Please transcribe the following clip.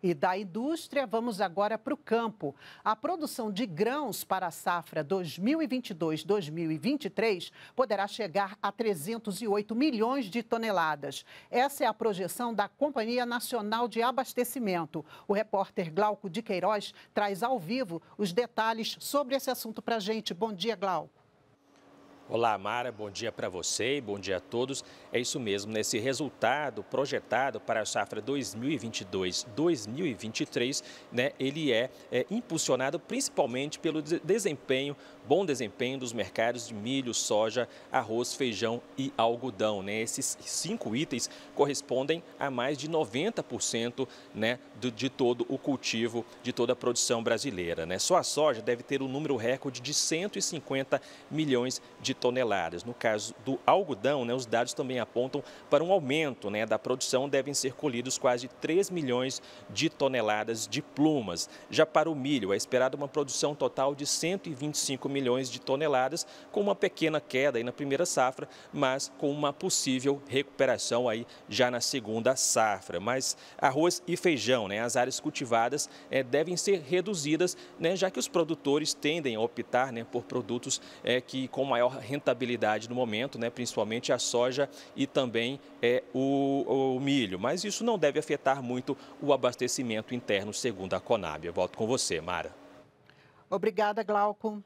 E da indústria, vamos agora para o campo. A produção de grãos para a safra 2022-2023 poderá chegar a 308 milhões de toneladas. Essa é a projeção da Companhia Nacional de Abastecimento. O repórter Glauco de Queiroz traz ao vivo os detalhes sobre esse assunto para a gente. Bom dia, Glauco. Olá, Mara, bom dia para você e bom dia a todos. É isso mesmo, nesse resultado projetado para a safra 2022-2023, né, ele é, é, impulsionado principalmente pelo desempenho, bom desempenho dos mercados de milho, soja, arroz, feijão e algodão. Né? Esses cinco itens correspondem a mais de 90% né, de todo o cultivo, de toda a produção brasileira. Né? Só a soja deve ter um número recorde de 150 milhões de toneladas. No caso do algodão, né, os dados também apontam para um aumento né, da produção, devem ser colhidos quase 3 milhões de toneladas de plumas. Já para o milho, é esperada uma produção total de 125 milhões de toneladas, com uma pequena queda na primeira safra, mas com uma possível recuperação aí já na segunda safra. Mas arroz e feijão, né, as áreas cultivadas é, devem ser reduzidas, né, já que os produtores tendem a optar né, por produtos é, que com maior rentabilidade no momento, né, principalmente a soja e também é, o, o milho. Mas isso não deve afetar muito o abastecimento interno, segundo a Conab. Eu volto com você, Mara. Obrigada, Glauco.